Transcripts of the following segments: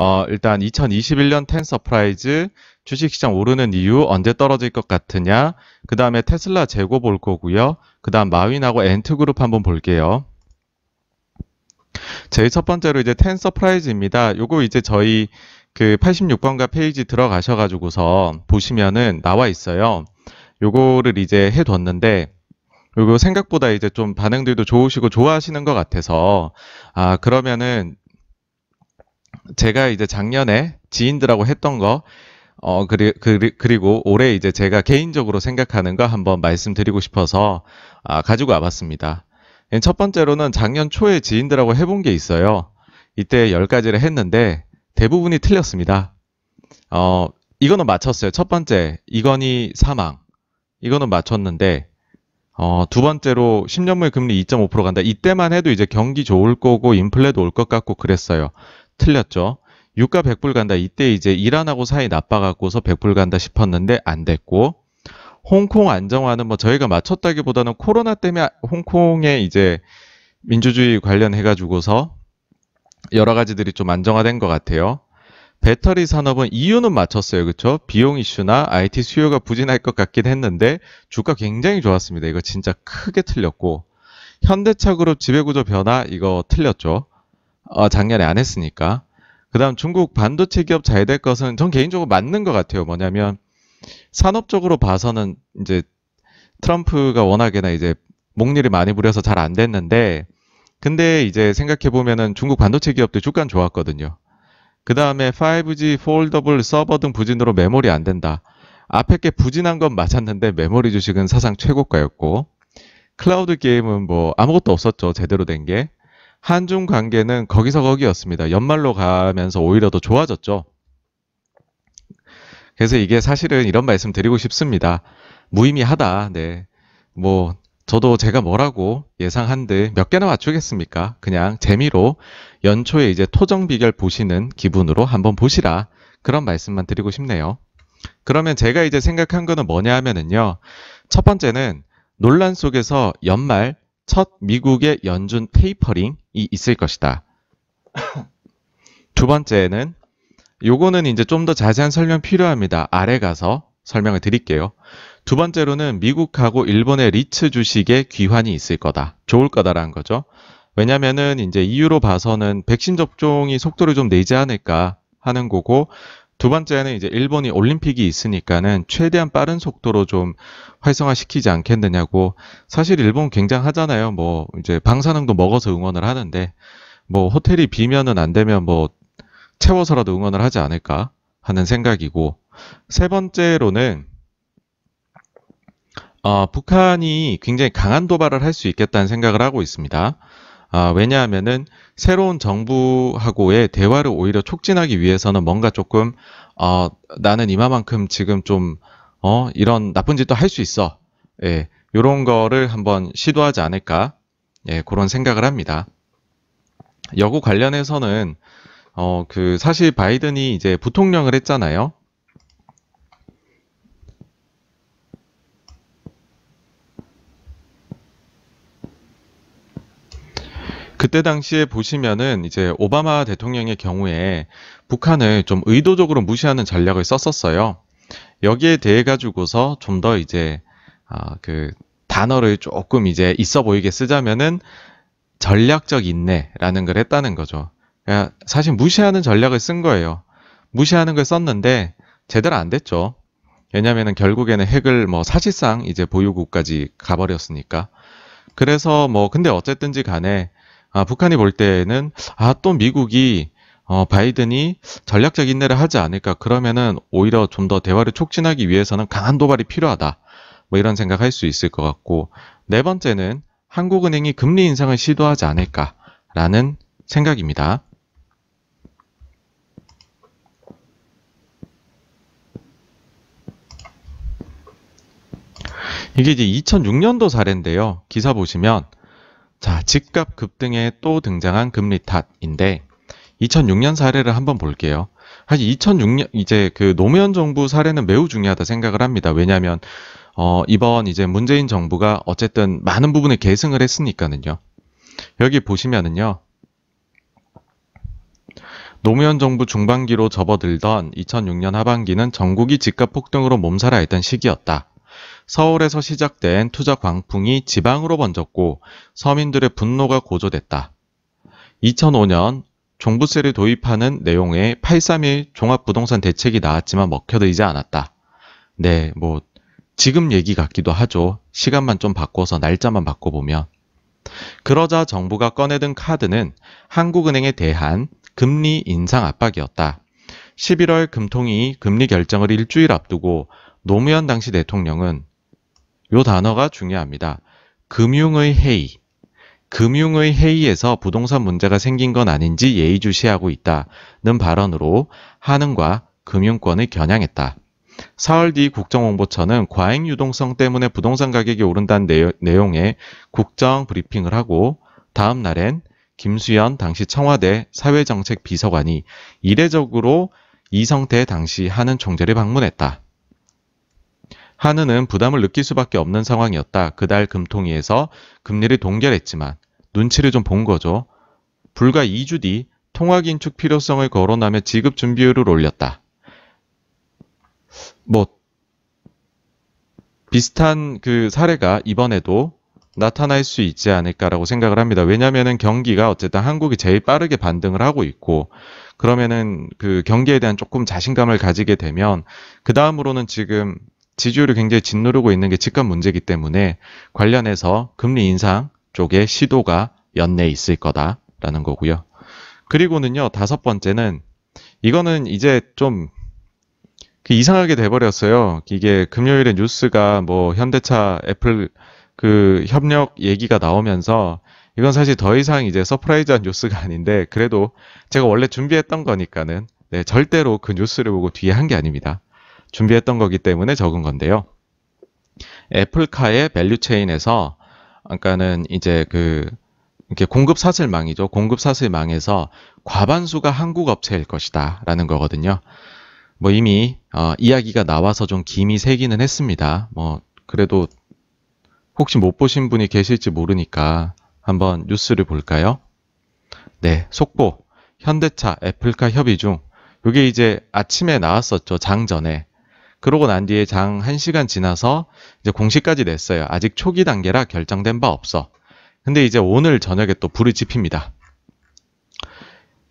어, 일단 2021년 텐서프라이즈 주식시장 오르는 이유 언제 떨어질 것 같으냐 그 다음에 테슬라 재고 볼 거고요 그 다음 마윈하고 엔트그룹 한번 볼게요 제일 첫 번째로 이제 텐서프라이즈입니다 요거 이제 저희 그 86번가 페이지 들어가셔가지고서 보시면은 나와 있어요 요거를 이제 해뒀는데 그리고 생각보다 이제 좀 반응들도 좋으시고 좋아하시는 것 같아서 아 그러면은 제가 이제 작년에 지인들하고 했던 거, 어, 그리, 그리, 그리고 올해 이제 제가 개인적으로 생각하는 거 한번 말씀드리고 싶어서 아, 가지고 와봤습니다. 예, 첫 번째로는 작년 초에 지인들하고 해본 게 있어요. 이때 10가지를 했는데 대부분이 틀렸습니다. 어, 이거는 맞췄어요. 첫 번째, 이건희 사망. 이거는 맞췄는데, 어, 두 번째로 10년물 금리 2.5% 간다. 이때만 해도 이제 경기 좋을 거고 인플레도 올 것 같고 그랬어요. 틀렸죠. 유가 100불 간다. 이때 이제 이란하고 사이 나빠갖고서 100불 간다 싶었는데 안 됐고 홍콩 안정화는 뭐 저희가 맞췄다기보다는 코로나 때문에 홍콩에 이제 민주주의 관련해가지고서 여러 가지들이 좀 안정화된 것 같아요. 배터리 산업은 이유는 맞췄어요. 그쵸? 비용 이슈나 IT 수요가 부진할 것 같긴 했는데 주가 굉장히 좋았습니다. 이거 진짜 크게 틀렸고 현대차 그룹 지배구조 변화 이거 틀렸죠. 어, 작년에 안 했으니까. 그 다음 중국 반도체 기업 잘 될 것은 전 개인적으로 맞는 것 같아요. 뭐냐면 산업적으로 봐서는 이제 트럼프가 워낙에나 이제 목리를 많이 부려서 잘 안 됐는데 근데 이제 생각해 보면은 중국 반도체 기업도 주가는 좋았거든요. 그 다음에 5G, 폴더블, 서버 등 부진으로 메모리 안 된다. 앞에 게 부진한 건 맞았는데 메모리 주식은 사상 최고가였고 클라우드 게임은 뭐 아무것도 없었죠 제대로 된 게. 한중 관계는 거기서 거기였습니다. 연말로 가면서 오히려 더 좋아졌죠. 그래서 이게 사실은 이런 말씀 드리고 싶습니다. 무의미하다. 네. 뭐, 저도 제가 뭐라고 예상한들 몇 개나 맞추겠습니까? 그냥 재미로 연초에 이제 토정 비결 보시는 기분으로 한번 보시라. 그런 말씀만 드리고 싶네요. 그러면 제가 이제 생각한 거는 뭐냐 하면은요. 첫 번째는 논란 속에서 연말 첫 미국의 연준 테이퍼링이 있을 것이다. 두 번째는 요거는 이제 좀 더 자세한 설명 필요합니다. 아래 가서 설명을 드릴게요. 두 번째로는 미국하고 일본의 리츠 주식에 귀환이 있을 거다. 좋을 거다라는 거죠. 왜냐면은 이제 이유로 봐서는 백신 접종이 속도를 좀 내지 않을까 하는 거고 두 번째는 이제 일본이 올림픽이 있으니까는 최대한 빠른 속도로 좀 활성화시키지 않겠느냐고 사실 일본 굉장하잖아요. 뭐 이제 방사능도 먹어서 응원을 하는데 뭐 호텔이 비면은 안 되면 뭐 채워서라도 응원을 하지 않을까 하는 생각이고 세 번째로는 어, 북한이 굉장히 강한 도발을 할 수 있겠다는 생각을 하고 있습니다. 아, 왜냐하면은 새로운 정부하고의 대화를 오히려 촉진하기 위해서는 뭔가 조금 어, 나는 이마만큼 지금 좀 어, 이런 나쁜 짓도 할 수 있어. 예, 요런 거를 한번 시도하지 않을까. 예, 그런 생각을 합니다. 여고 관련해서는 어, 그 사실 바이든이 이제 부통령을 했잖아요. 그때 당시에 보시면은 이제 오바마 대통령의 경우에 북한을 좀 의도적으로 무시하는 전략을 썼었어요. 여기에 대해 가지고서 좀 더 이제 아그 단어를 조금 이제 있어 보이게 쓰자면은 전략적 인내라는 걸 했다는 거죠. 그러니까 사실 무시하는 전략을 쓴 거예요. 무시하는 걸 썼는데 제대로 안 됐죠. 왜냐면은 결국에는 핵을 뭐 사실상 이제 보유국까지 가버렸으니까. 그래서 뭐 근데 어쨌든지 간에 아, 북한이 볼 때는 아 또 미국이 어, 바이든이 전략적 인내를 하지 않을까 그러면은 오히려 좀 더 대화를 촉진하기 위해서는 강한 도발이 필요하다 뭐 이런 생각할 수 있을 것 같고 네 번째는 한국은행이 금리 인상을 시도하지 않을까라는 생각입니다. 이게 이제 2006년도 사례인데요. 기사 보시면 자, 집값 급등에 또 등장한 금리 탓인데 2006년 사례를 한번 볼게요. 사실 2006년 이제 그 노무현 정부 사례는 매우 중요하다 생각을 합니다. 왜냐하면 어, 이번 이제 문재인 정부가 어쨌든 많은 부분에 계승을 했으니까는요. 여기 보시면은요. 노무현 정부 중반기로 접어들던 2006년 하반기는 전국이 집값 폭등으로 몸살아했던 시기였다. 서울에서 시작된 투자 광풍이 지방으로 번졌고 서민들의 분노가 고조됐다. 2005년 종부세를 도입하는 내용의 831 종합부동산 대책이 나왔지만 먹혀들지 않았다. 네, 뭐 지금 얘기 같기도 하죠. 시간만 좀 바꿔서 날짜만 바꿔보면. 그러자 정부가 꺼내든 카드는 한국은행에 대한 금리 인상 압박이었다. 11월 금통위 금리 결정을 일주일 앞두고 노무현 당시 대통령은 요 단어가 중요합니다. 금융의 해이. 금융의 해이에서 부동산 문제가 생긴 건 아닌지 예의주시하고 있다는 발언으로 한은과 금융권을 겨냥했다. 사흘 뒤 국정홍보처는 과잉 유동성 때문에 부동산 가격이 오른다는 내용의 국정 브리핑을 하고 다음 날엔 김수현 당시 청와대 사회정책 비서관이 이례적으로 이성태 당시 하는 총재를 방문했다. 한은은 부담을 느낄 수밖에 없는 상황이었다. 그달 금통위에서 금리를 동결했지만 눈치를 좀 본 거죠. 불과 2주 뒤 통화 긴축 필요성을 거론하며 지급 준비율을 올렸다. 뭐 비슷한 그 사례가 이번에도 나타날 수 있지 않을까라고 생각을 합니다. 왜냐면은 경기가 어쨌든 한국이 제일 빠르게 반등을 하고 있고 그러면은 그 경기에 대한 조금 자신감을 가지게 되면 그 다음으로는 지금 지지율이 굉장히 짓누르고 있는 게 집값 문제이기 때문에 관련해서 금리 인상 쪽에 시도가 연내 있을 거다라는 거고요. 그리고는요, 다섯 번째는 이거는 이제 좀 그 이상하게 돼버렸어요. 이게 금요일에 뉴스가 뭐 현대차 애플 그 협력 얘기가 나오면서 이건 사실 더 이상 이제 서프라이즈한 뉴스가 아닌데 그래도 제가 원래 준비했던 거니까는 네, 절대로 그 뉴스를 보고 뒤에 한 게 아닙니다. 준비했던 거기 때문에 적은 건데요. 애플카의 밸류체인에서 아까는 이제 그 이렇게 공급 사슬망이죠. 공급 사슬망에서 과반수가 한국 업체일 것이다라는 거거든요. 뭐 이미 어, 이야기가 나와서 좀 김이 새기는 했습니다. 뭐 그래도 혹시 못 보신 분이 계실지 모르니까 한번 뉴스를 볼까요? 네, 속보 현대차 애플카 협의 중. 이게 이제 아침에 나왔었죠. 장전에. 그러고 난 뒤에 장 1시간 지나서 이제 공시까지 냈어요. 아직 초기 단계라 결정된 바 없어. 근데 이제 오늘 저녁에 또 불이 지핍니다.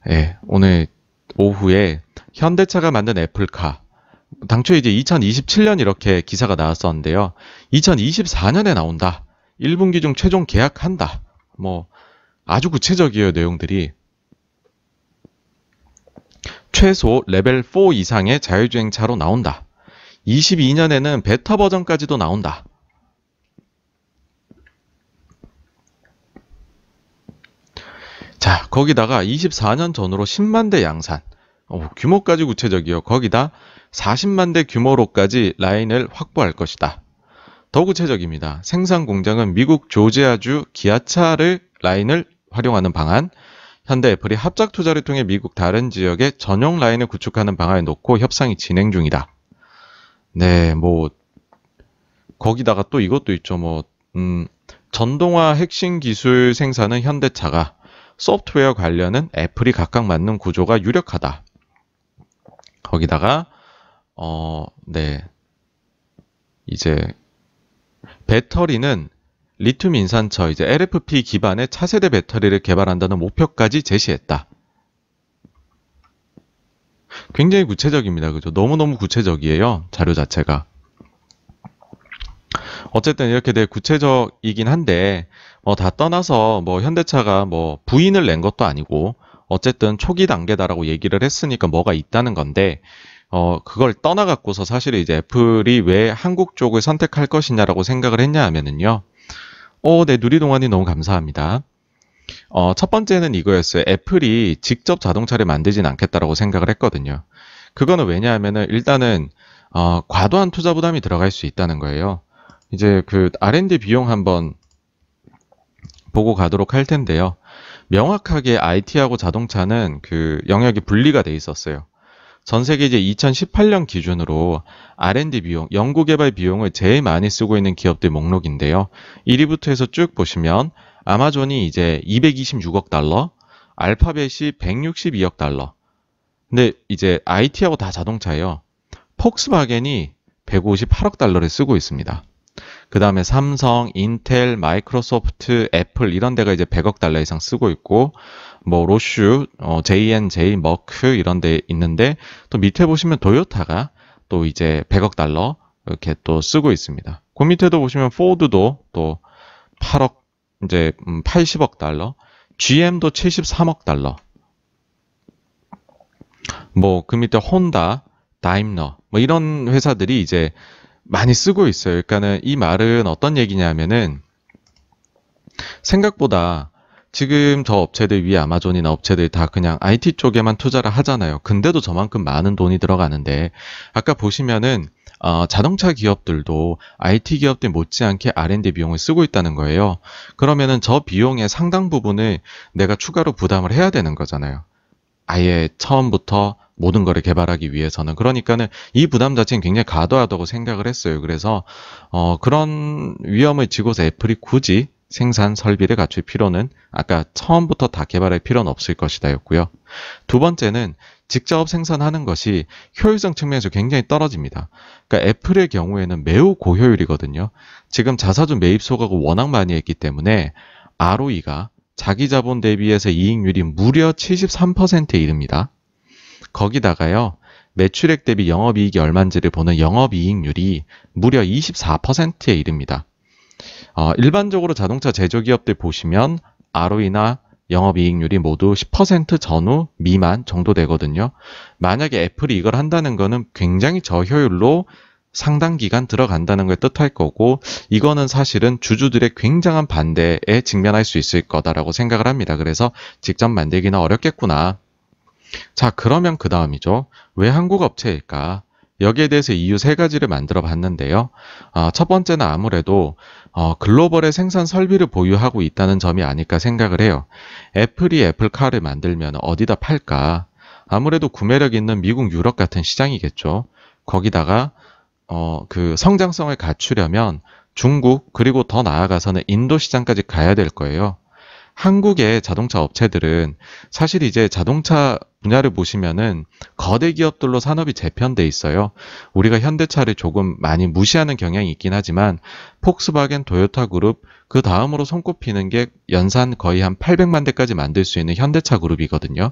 예, 오늘 오후에 현대차가 만든 애플카. 당초 이제 2027년 이렇게 기사가 나왔었는데요. 2024년에 나온다. 1분기 중 최종 계약한다. 뭐, 아주 구체적이에요, 내용들이. 최소 레벨 4 이상의 자율주행차로 나온다. 22년에는 베타 버전까지도 나온다. 자, 거기다가 24년 전으로 10만 대 양산. 어, 규모까지 구체적이요. 거기다 40만 대 규모로까지 라인을 확보할 것이다. 더 구체적입니다. 생산 공장은 미국 조지아주 기아차를 라인을 활용하는 방안, 현대 애플이 합작 투자를 통해 미국 다른 지역에 전용 라인을 구축하는 방안을 놓고 협상이 진행 중이다. 네, 뭐 거기다가 또 이것도 있죠. 뭐 음, 전동화 핵심 기술 생산은 현대차가 소프트웨어 관련은 애플이 각각 맞는 구조가 유력하다. 거기다가 어, 네. 이제 배터리는 리튬 인산철 이제 LFP 기반의 차세대 배터리를 개발한다는 목표까지 제시했다. 굉장히 구체적입니다. 그죠? 너무너무 구체적이에요. 자료 자체가. 어쨌든 이렇게 되게 구체적이긴 한데, 어, 다 떠나서 뭐 현대차가 뭐 부인을 낸 것도 아니고, 어쨌든 초기 단계다라고 얘기를 했으니까 뭐가 있다는 건데, 어, 그걸 떠나갖고서 사실 이제 애플이 왜 한국 쪽을 선택할 것이냐라고 생각을 했냐 하면은요. 어, 네, 누리동안이 너무 감사합니다. 어, 첫 번째는 이거였어요. 애플이 직접 자동차를 만들진 않겠다라고 생각을 했거든요. 그거는 왜냐하면 일단은 어, 과도한 투자 부담이 들어갈 수 있다는 거예요. 이제 그 R&D 비용 한번 보고 가도록 할 텐데요. 명확하게 IT하고 자동차는 그 영역이 분리가 돼 있었어요. 전 세계 이제 2018년 기준으로 R&D 비용, 연구개발 비용을 제일 많이 쓰고 있는 기업들 목록인데요. 1위부터 해서 쭉 보시면 아마존이 이제 226억 달러, 알파벳이 162억 달러. 근데 이제 IT하고 다 자동차예요. 폭스바겐이 158억 달러를 쓰고 있습니다. 그 다음에 삼성, 인텔, 마이크로소프트, 애플 이런 데가 이제 100억 달러 이상 쓰고 있고 뭐 로슈, 어, JNJ, 머크 이런 데 있는데 또 밑에 보시면 도요타가 또 이제 100억 달러 이렇게 또 쓰고 있습니다. 그 밑에도 보시면 포드도 또 이제 80억 음, 달러, GM도 73억 달러. 뭐 그 밑에 혼다, 다임너 뭐 이런 회사들이 이제 많이 쓰고 있어요. 그러니까는 이 말은 어떤 얘기냐면은 생각보다 지금 저 업체들 위에 아마존이나 업체들 다 그냥 IT 쪽에만 투자를 하잖아요. 근데도 저만큼 많은 돈이 들어가는데 아까 보시면은 어, 자동차 기업들도 IT 기업들 못지않게 R&D 비용을 쓰고 있다는 거예요. 그러면은 저 비용의 상당 부분을 내가 추가로 부담을 해야 되는 거잖아요. 아예 처음부터 모든 거를 개발하기 위해서는 그러니까는 이 부담 자체는 굉장히 과도하다고 생각을 했어요. 그래서 어, 그런 위험을 지고서 애플이 굳이 생산 설비를 갖출 필요는 아까 처음부터 다 개발할 필요는 없을 것이다 였고요. 두 번째는 직접 생산하는 것이 효율성 측면에서 굉장히 떨어집니다. 그러니까 애플의 경우에는 매우 고효율이거든요. 지금 자사주 매입 소각을 워낙 많이 했기 때문에 ROE가 자기 자본 대비해서 이익률이 무려 73%에 이릅니다. 거기다가요. 매출액 대비 영업이익이 얼만지를 보는 영업이익률이 무려 24%에 이릅니다. 어, 일반적으로 자동차 제조기업들 보시면 ROE나 영업이익률이 모두 10% 전후 미만 정도 되거든요. 만약에 애플이 이걸 한다는 거는 굉장히 저효율로 상당 기간 들어간다는 걸 뜻할 거고 이거는 사실은 주주들의 굉장한 반대에 직면할 수 있을 거다라고 생각을 합니다. 그래서 직접 만들기는 어렵겠구나. 자 그러면 그 다음이죠. 왜 한국 업체일까? 여기에 대해서 이유 세 가지를 만들어 봤는데요. 어, 첫 번째는 아무래도 어, 글로벌의 생산 설비를 보유하고 있다는 점이 아닐까 생각을 해요. 애플이 애플카를 만들면 어디다 팔까? 아무래도 구매력 있는 미국, 유럽 같은 시장이겠죠. 거기다가 어, 그 성장성을 갖추려면 중국 그리고 더 나아가서는 인도 시장까지 가야 될 거예요. 한국의 자동차 업체들은 사실 이제 자동차 분야를 보시면은 거대 기업들로 산업이 재편돼 있어요. 우리가 현대차를 조금 많이 무시하는 경향이 있긴 하지만 폭스바겐, 도요타 그룹 그 다음으로 손꼽히는 게 연산 거의 한 800만 대까지 만들 수 있는 현대차 그룹이거든요.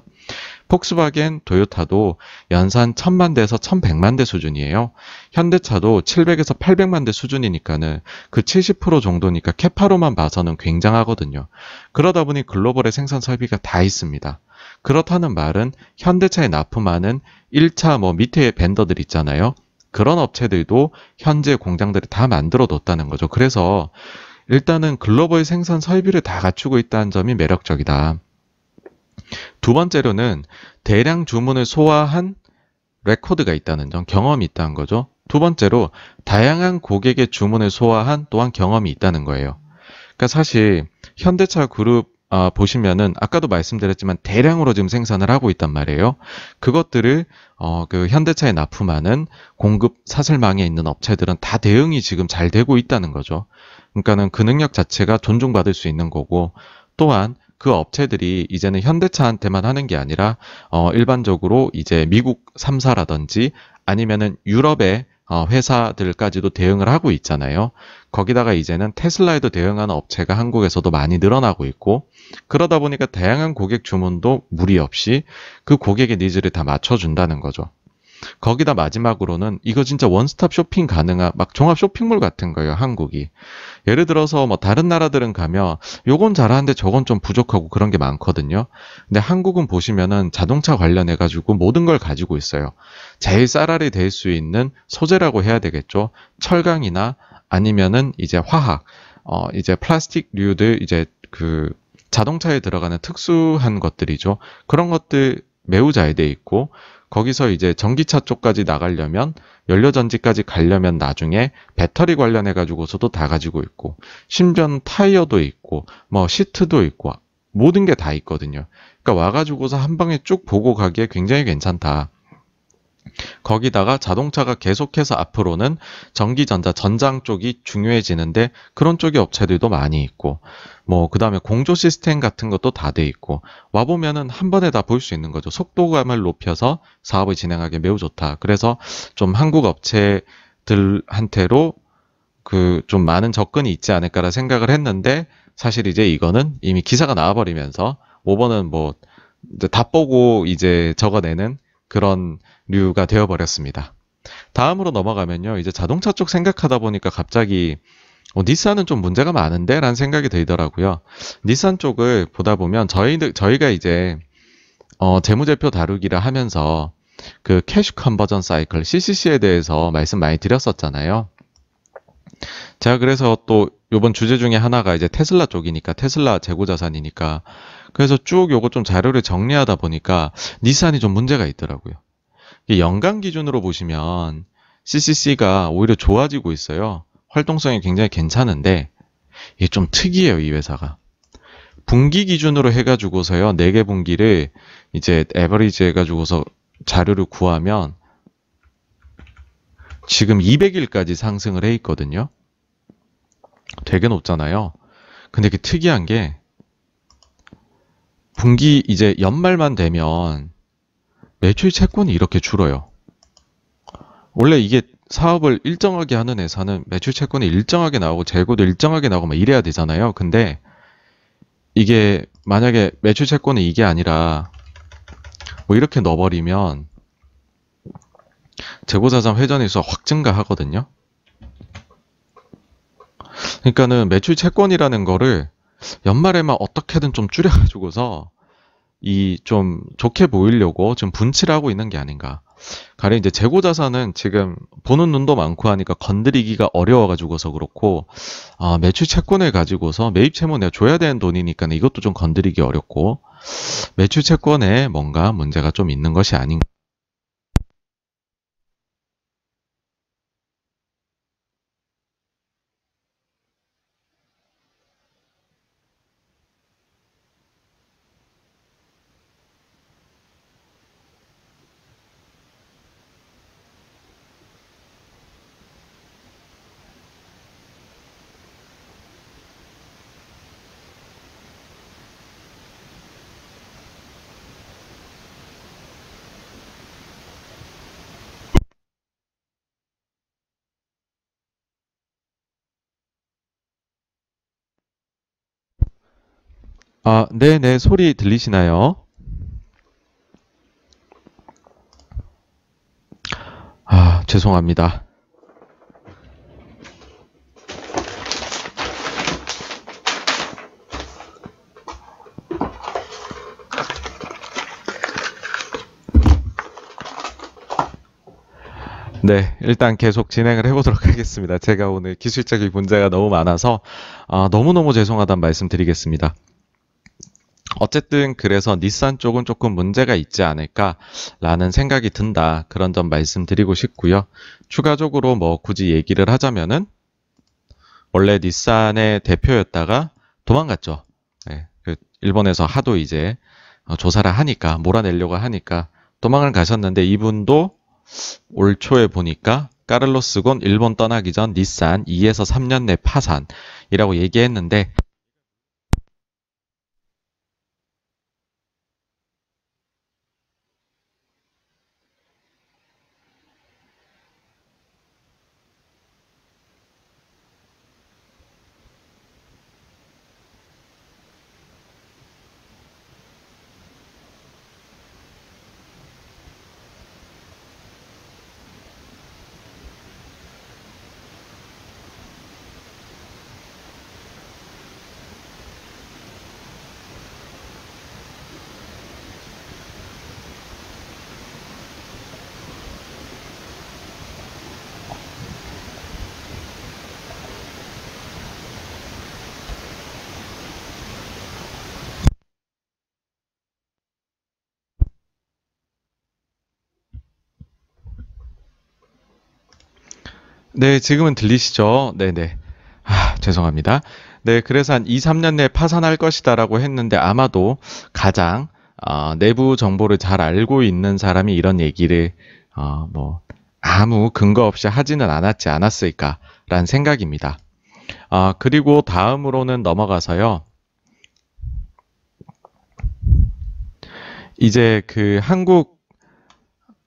폭스바겐, 도요타도 연산 1000만 대에서 1100만 대 수준이에요. 현대차도 700에서 800만 대 수준이니까는 그 70% 정도니까 캐파로만 봐서는 굉장하거든요. 그러다 보니 글로벌의 생산 설비가 다 있습니다. 그렇다는 말은 현대차에 납품하는 1차 뭐 밑에 밴더들 있잖아요. 그런 업체들도 현재 공장들이 다 만들어 뒀다는 거죠. 그래서 일단은 글로벌 생산 설비를 다 갖추고 있다는 점이 매력적이다. 두 번째로는 대량 주문을 소화한 레코드가 있다는 점, 경험이 있다는 거죠. 두 번째로 다양한 고객의 주문을 소화한 또한 경험이 있다는 거예요. 그러니까 사실 현대차 그룹 아, 보시면은 아까도 말씀드렸지만 대량으로 지금 생산을 하고 있단 말이에요. 그것들을 어, 그 현대차에 납품하는 공급 사슬망에 있는 업체들은 다 대응이 지금 잘 되고 있다는 거죠. 그러니까는 그 능력 자체가 존중받을 수 있는 거고 또한 그 업체들이 이제는 현대차한테만 하는 게 아니라 어, 일반적으로 이제 미국 3사라든지 아니면은 유럽의 어, 회사들까지도 대응을 하고 있잖아요. 거기다가 이제는 테슬라에도 대응하는 업체가 한국에서도 많이 늘어나고 있고 그러다 보니까 다양한 고객 주문도 무리 없이 그 고객의 니즈를 다 맞춰준다는 거죠. 거기다 마지막으로는 이거 진짜 원스톱 쇼핑 가능한 막 종합 쇼핑몰 같은 거예요, 한국이. 예를 들어서 뭐 다른 나라들은 가면 요건 잘하는데 저건 좀 부족하고 그런 게 많거든요. 근데 한국은 보시면은 자동차 관련해 가지고 모든 걸 가지고 있어요. 제일 쌀알이 될 수 있는 소재라고 해야 되겠죠. 철강이나 아니면은 이제 화학, 어 이제 플라스틱류들 이제 그 자동차에 들어가는 특수한 것들이죠. 그런 것들 매우 잘 돼 있고 거기서 이제 전기차 쪽까지 나가려면 연료전지까지 가려면 나중에 배터리 관련해 가지고서도 다 가지고 있고 심지어 타이어도 있고 뭐 시트도 있고 모든 게 다 있거든요. 그러니까 와가지고서 한 방에 쭉 보고 가기에 굉장히 괜찮다. 거기다가 자동차가 계속해서 앞으로는 전기전자 전장 쪽이 중요해지는데 그런 쪽의 업체들도 많이 있고 뭐 그다음에 공조 시스템 같은 것도 다 돼 있고 와 보면은 한 번에 다 볼 수 있는 거죠. 속도감을 높여서 사업을 진행하기 매우 좋다. 그래서 좀 한국 업체들한테로 그 좀 많은 접근이 있지 않을까라 생각을 했는데 사실 이제 이거는 이미 기사가 나와버리면서 5번은 뭐다 보고 이제 적어내는 그런 류가 되어버렸습니다. 다음으로 넘어가면요. 이제 자동차 쪽 생각하다 보니까 갑자기 어, 니산은 좀 문제가 많은데? 라는 생각이 들더라고요. 니산 쪽을 보다 보면 저희, 저희가 이제 어, 재무제표 다루기를 하면서 그 캐시 컨버전 사이클 CCC에 대해서 말씀 많이 드렸었잖아요. 제가 그래서 또 요번 주제 중에 하나가 이제 테슬라 쪽이니까 테슬라 재고 자산이니까 그래서 쭉 요거 좀 자료를 정리하다 보니까 니산이 좀 문제가 있더라고요. 연간 기준으로 보시면 CCC가 오히려 좋아지고 있어요. 활동성이 굉장히 괜찮은데 이게 좀 특이해요, 이 회사가. 분기 기준으로 해가지고서요, 4개 분기를 이제 에버리지 해가지고서 자료를 구하면 지금 200일까지 상승을 해 있거든요. 되게 높잖아요. 근데 그 특이한 게 분기 이제 연말만 되면 매출 채권이 이렇게 줄어요. 원래 이게 사업을 일정하게 하는 회사는 매출 채권이 일정하게 나오고 재고도 일정하게 나오고 막 이래야 되잖아요. 근데 이게 만약에 매출 채권이 이게 아니라 뭐 이렇게 넣어버리면 재고자산 회전에서 확 증가하거든요. 그러니까는 매출 채권이라는 거를 연말에만 어떻게든 좀 줄여가지고서 이 좀 좋게 보이려고 좀 분칠 하고 있는 게 아닌가. 가령 이제 재고 자산은 지금 보는 눈도 많고 하니까 건드리기가 어려워가지고서 그렇고 아, 매출 채권을 가지고서 매입 채무 내가 줘야 되는 돈이니까 이것도 좀 건드리기 어렵고 매출 채권에 뭔가 문제가 좀 있는 것이 아닌가. 아, 네네, 소리 들리시나요? 아, 죄송합니다. 네, 일단 계속 진행을 해보도록 하겠습니다. 제가 오늘 기술적인 문제가 너무 많아서 아, 너무너무 죄송하단 말씀드리겠습니다. 어쨌든 그래서 닛산 쪽은 조금 문제가 있지 않을까라는 생각이 든다. 그런 점 말씀드리고 싶고요. 추가적으로 뭐 굳이 얘기를 하자면은 원래 닛산의 대표였다가 도망갔죠. 네, 그 일본에서 하도 이제 어, 조사를 하니까 몰아내려고 하니까 도망을 가셨는데 이분도 올 초에 보니까 까를로스 곤 일본 떠나기 전 닛산 2에서 3년 내 파산이라고 얘기했는데 네, 지금은 들리시죠? 네네. 아, 죄송합니다. 네, 그래서 한 2, 3년 내에 파산할 것이다라고 했는데 아마도 가장 어, 내부 정보를 잘 알고 있는 사람이 이런 얘기를 어, 뭐 아무 근거 없이 하지는 않았지 않았을까라는 생각입니다. 아, 그리고 다음으로는 넘어가서요. 이제 그 한국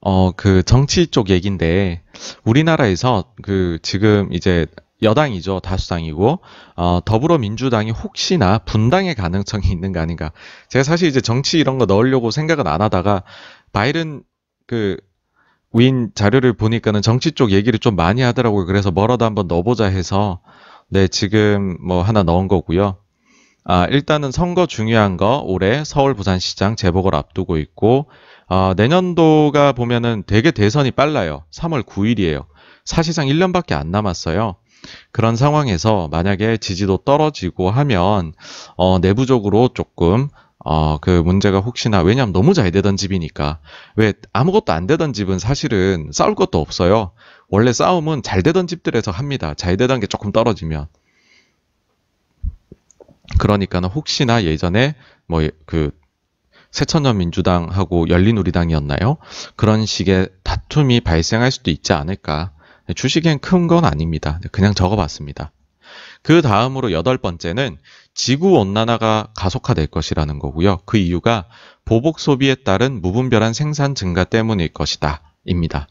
어, 그 정치 쪽 얘기인데 우리나라에서 그 지금 이제 여당이죠. 다수당이고, 어, 더불어민주당이 혹시나 분당의 가능성이 있는 거 아닌가. 제가 사실 이제 정치 이런 거 넣으려고 생각은 안 하다가, 바이든 그, 윈 자료를 보니까는 정치 쪽 얘기를 좀 많이 하더라고요. 그래서 뭐라도 한번 넣어보자 해서, 네, 지금 뭐 하나 넣은 거고요. 아, 일단은 선거 중요한 거 올해 서울 부산시장 재보궐 앞두고 있고, 어, 내년도가 보면은 되게 대선이 빨라요. 3월 9일이에요. 사실상 1년밖에 안 남았어요. 그런 상황에서 만약에 지지도 떨어지고 하면 어, 내부적으로 조금 어, 그 문제가 혹시나 왜냐면 너무 잘 되던 집이니까 왜 아무것도 안 되던 집은 사실은 싸울 것도 없어요. 원래 싸움은 잘 되던 집들에서 합니다. 잘 되던 게 조금 떨어지면 그러니까는 혹시나 예전에 뭐그 새천년 민주당하고 열린우리당이었나요? 그런 식의 다툼이 발생할 수도 있지 않을까. 네, 주식엔 큰 건 아닙니다. 네, 그냥 적어봤습니다. 그 다음으로 여덟 번째는 지구 온난화가 가속화될 것이라는 거고요. 그 이유가 보복 소비에 따른 무분별한 생산 증가 때문일 것이다. 입니다.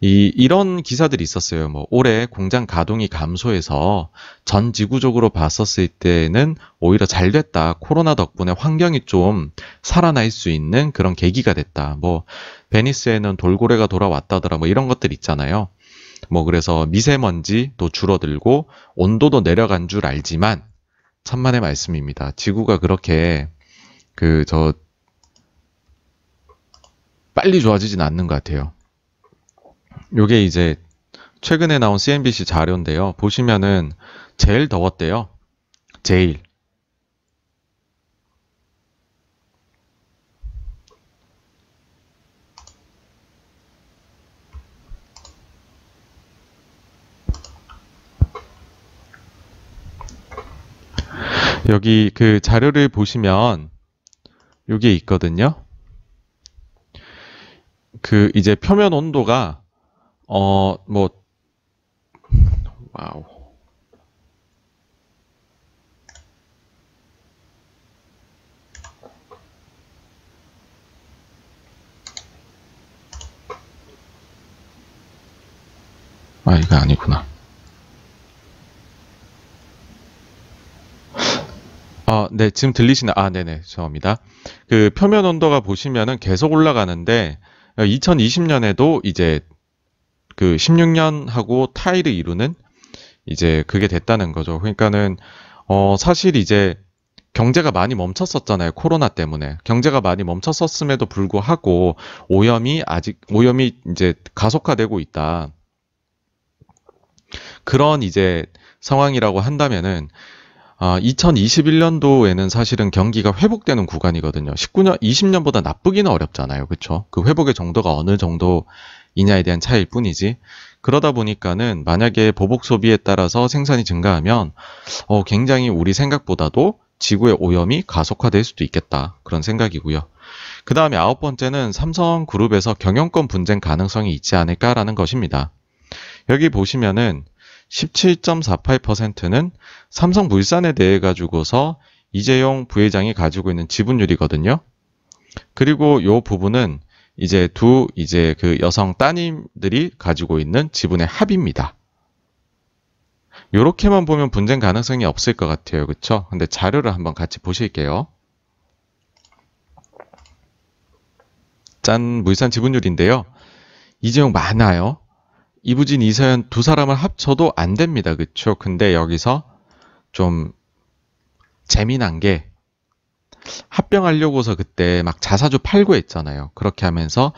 이, 이런 기사들이 있었어요. 뭐, 올해 공장 가동이 감소해서 전 지구적으로 봤었을 때는 오히려 잘 됐다. 코로나 덕분에 환경이 좀 살아날 수 있는 그런 계기가 됐다. 뭐, 베니스에는 돌고래가 돌아왔다더라. 뭐, 이런 것들 있잖아요. 뭐, 그래서 미세먼지도 줄어들고 온도도 내려간 줄 알지만, 천만의 말씀입니다. 지구가 그렇게, 그, 저, 빨리 좋아지진 않는 것 같아요. 요게 이제 최근에 나온 CNBC 자료인데요. 보시면은 제일 더웠대요. 제일. 여기 그 자료를 보시면 여기에 있거든요. 그 이제 표면 온도가 어, 뭐, 와우. 아, 이거 아니구나. 아, 네, 지금 들리시나? 아, 네네, 죄송합니다. 그 표면 온도가 보시면은 계속 올라가는데, 2020년에도 이제 그 16년하고 타이를 이루는 이제 그게 됐다는 거죠. 그러니까는 어 사실 이제 경제가 많이 멈췄었잖아요. 코로나 때문에. 경제가 많이 멈췄었음에도 불구하고 오염이 아직 오염이 이제 가속화되고 있다. 그런 이제 상황이라고 한다면은 아, 2021년도에는 사실은 경기가 회복되는 구간이거든요. 19년, 20년보다 나쁘기는 어렵잖아요. 그쵸? 그 회복의 정도가 어느 정도 이냐에 대한 차이일 뿐이지 그러다 보니까는 만약에 보복 소비에 따라서 생산이 증가하면 어, 굉장히 우리 생각보다도 지구의 오염이 가속화될 수도 있겠다 그런 생각이고요. 그 다음에 아홉 번째는 삼성그룹에서 경영권 분쟁 가능성이 있지 않을까라는 것입니다. 여기 보시면은 17.48%는 삼성물산에 대해 가지고서 이재용 부회장이 가지고 있는 지분율이거든요. 그리고 요 부분은 이제 두 이제 그 여성 따님들이 가지고 있는 지분의 합입니다. 이렇게만 보면 분쟁 가능성이 없을 것 같아요. 그렇죠? 근데 자료를 한번 같이 보실게요. 짠 물산 지분율인데요. 이재용 많아요. 이부진, 이서연 두 사람을 합쳐도 안 됩니다. 그렇죠? 근데 여기서 좀 재미난 게 합병하려고서 그때 막 자사주 팔고 했잖아요. 그렇게 하면서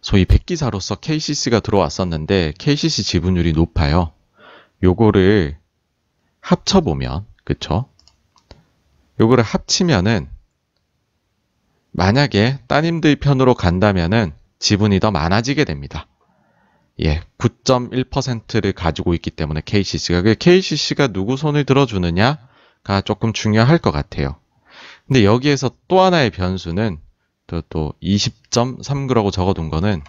소위 백기사로서 KCC가 들어왔었는데 KCC 지분율이 높아요. 요거를 합쳐보면 그쵸? 요거를 합치면은 만약에 따님들 편으로 간다면은 지분이 더 많아지게 됩니다. 예, 9.1%를 가지고 있기 때문에 KCC가 그 KCC가 누구 손을 들어주느냐가 조금 중요할 것 같아요. 근데 여기에서 또 하나의 변수는 또, 또 20.39라고 적어둔 거는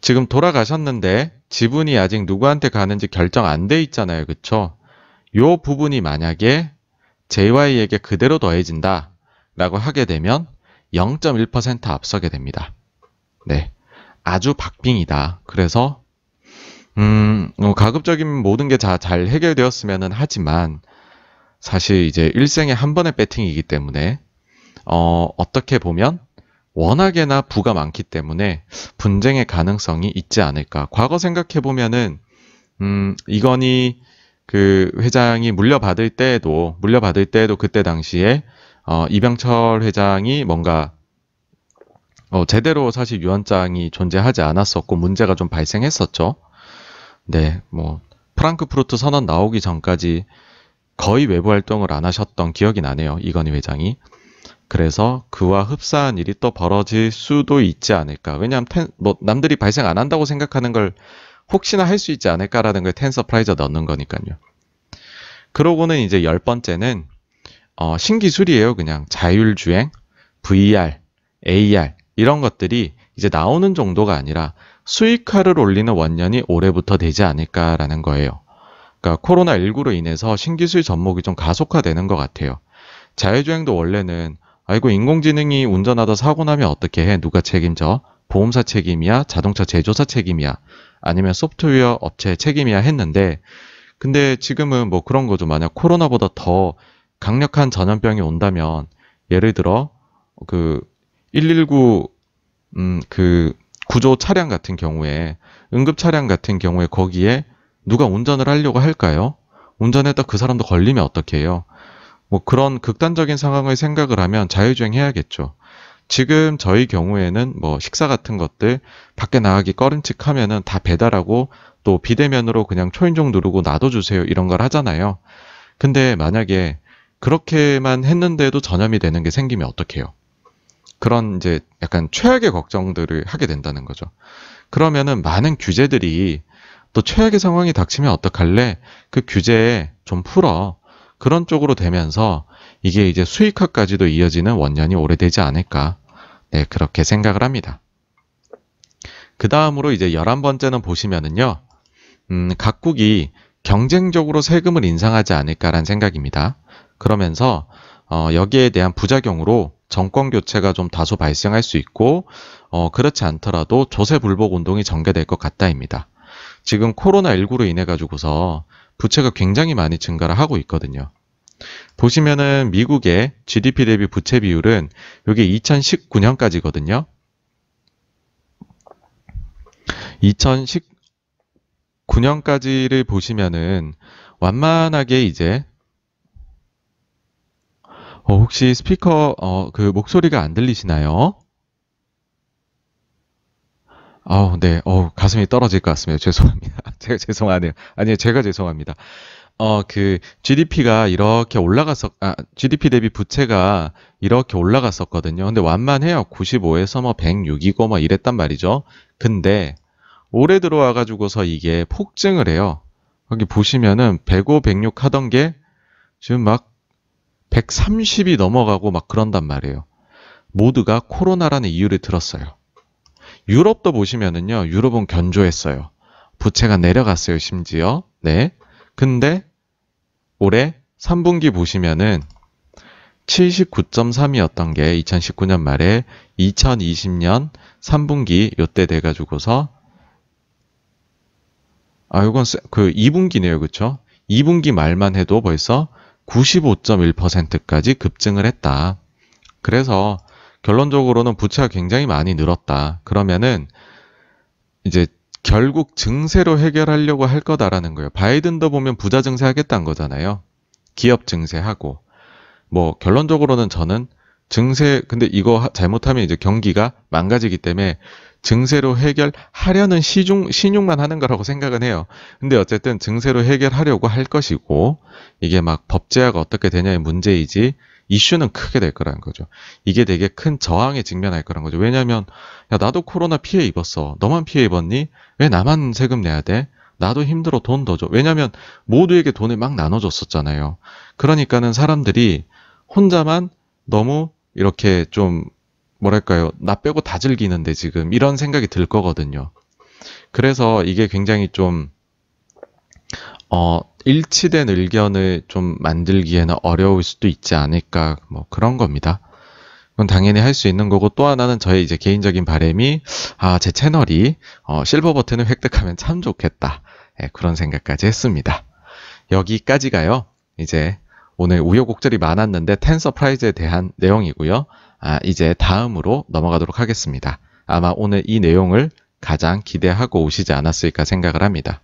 지금 돌아가셨는데 지분이 아직 누구한테 가는지 결정 안 돼 있잖아요. 그쵸? 요 부분이 만약에 JY에게 그대로 더해진다 라고 하게 되면 0.1% 앞서게 됩니다. 네. 아주 박빙이다. 그래서 음, 뭐 가급적인 모든 게 잘 해결되었으면 하지만 사실 이제 일생에 한 번의 배팅이기 때문에 어, 어떻게 보면 워낙에나 부가 많기 때문에 분쟁의 가능성이 있지 않을까. 과거 생각해 보면은 음, 이건희 그 회장이 물려받을 때에도 물려받을 때에도 그때 당시에 어, 이병철 회장이 뭔가 어, 제대로 사실 유언장이 존재하지 않았었고 문제가 좀 발생했었죠. 네, 뭐 프랑크푸르트 선언 나오기 전까지 거의 외부 활동을 안 하셨던 기억이 나네요. 이건희 회장이. 그래서 그와 흡사한 일이 또 벌어질 수도 있지 않을까. 왜냐하면 텐, 뭐 남들이 발생 안 한다고 생각하는 걸 혹시나 할 수 있지 않을까라는 걸 텐서프라이저 넣는 거니까요. 그러고는 이제 열 번째는 어, 신기술이에요. 그냥 자율주행, VR, AR 이런 것들이 이제 나오는 정도가 아니라 수익화를 올리는 원년이 올해부터 되지 않을까라는 거예요. 그러니까 코로나19로 인해서 신기술 접목이 좀 가속화되는 것 같아요. 자율주행도 원래는 아이고 인공지능이 운전하다 사고 나면 어떻게 해? 누가 책임져? 보험사 책임이야? 자동차 제조사 책임이야? 아니면 소프트웨어 업체 책임이야? 했는데 근데 지금은 뭐 그런 거죠. 만약 코로나보다 더 강력한 전염병이 온다면 예를 들어 그 119 음, 그 구조 차량 같은 경우에 응급 차량 같은 경우에 거기에 누가 운전을 하려고 할까요? 운전했다 그 사람도 걸리면 어떻게 해요? 뭐 그런 극단적인 상황을 생각을 하면 자율주행 해야겠죠. 지금 저희 경우에는 뭐 식사 같은 것들 밖에 나가기 꺼림칙하면은 다 배달하고 또 비대면으로 그냥 초인종 누르고 놔둬주세요 이런 걸 하잖아요. 근데 만약에 그렇게만 했는데도 전염이 되는 게 생기면 어떡해요? 그런 이제 약간 최악의 걱정들을 하게 된다는 거죠. 그러면은 많은 규제들이 또 최악의 상황이 닥치면 어떡할래? 그 규제에 좀 풀어. 그런 쪽으로 되면서 이게 이제 수익화까지도 이어지는 원년이 오래되지 않을까. 네, 그렇게 생각을 합니다. 그 다음으로 이제 11번째는 보시면은요, 음, 각국이 경쟁적으로 세금을 인상하지 않을까란 생각입니다. 그러면서, 어, 여기에 대한 부작용으로 정권 교체가 좀 다소 발생할 수 있고, 어, 그렇지 않더라도 조세 불복 운동이 전개될 것 같다입니다. 지금 코로나19로 인해 가지고서 부채가 굉장히 많이 증가를 하고 있거든요. 보시면은 미국의 GDP 대비 부채 비율은 이게 2019년까지거든요. 2019년까지를 보시면은 완만하게 이제 어, 혹시 스피커 어, 그 목소리가 안 들리시나요? 아우, 네. 어 가슴이 떨어질 것 같습니다. 죄송합니다. 제가 죄송하네요. 아니요, 제가 죄송합니다. 어, 그, GDP가 이렇게 올라갔었, 아, GDP 대비 부채가 이렇게 올라갔었거든요. 근데 완만해요. 95에서 뭐 106이고 막 뭐 이랬단 말이죠. 근데, 올해 들어와가지고서 이게 폭증을 해요. 여기 보시면은 105, 106 하던 게 지금 막 130이 넘어가고 막 그런단 말이에요. 모두가 코로나라는 이유를 들었어요. 유럽도 보시면은요. 유럽은 견조했어요. 부채가 내려갔어요, 심지어. 네. 근데 올해 3분기 보시면은 79.3이었던 게 2019년 말에 2020년 3분기 요때 돼 가지고서 아, 요건 그 2분기네요. 그쵸 2분기 말만 해도 벌써 95.1%까지 급증을 했다. 그래서 결론적으로는 부채가 굉장히 많이 늘었다. 그러면은 이제 결국 증세로 해결하려고 할 거다라는 거예요. 바이든도 보면 부자 증세하겠다는 거잖아요. 기업 증세하고 뭐 결론적으로는 저는 증세 근데 이거 잘못하면 이제 경기가 망가지기 때문에 증세로 해결하려는 시중 신용만 하는 거라고 생각은 해요. 근데 어쨌든 증세로 해결하려고 할 것이고 이게 막 법제화가 어떻게 되냐의 문제이지 이슈는 크게 될 거라는 거죠. 이게 되게 큰 저항에 직면할 거라는 거죠. 왜냐면야 나도 코로나 피해 입었어. 너만 피해 입었니? 왜 나만 세금 내야 돼? 나도 힘들어 돈 더 줘. 왜냐면 모두에게 돈을 막 나눠줬었잖아요. 그러니까는 사람들이 혼자만 너무 이렇게 좀 뭐랄까요 나 빼고 다 즐기는데 지금 이런 생각이 들 거거든요. 그래서 이게 굉장히 좀 어, 일치된 의견을 좀 만들기에는 어려울 수도 있지 않을까 뭐 그런 겁니다. 그건 당연히 할 수 있는 거고 또 하나는 저의 이제 개인적인 바램이 아제 채널이 어, 실버 버튼을 획득하면 참 좋겠다 예, 그런 생각까지 했습니다. 여기까지가요. 이제 오늘 우여곡절이 많았는데 텐서프라이즈에 대한 내용이고요. 아, 이제 다음으로 넘어가도록 하겠습니다. 아마 오늘 이 내용을 가장 기대하고 오시지 않았을까 생각을 합니다.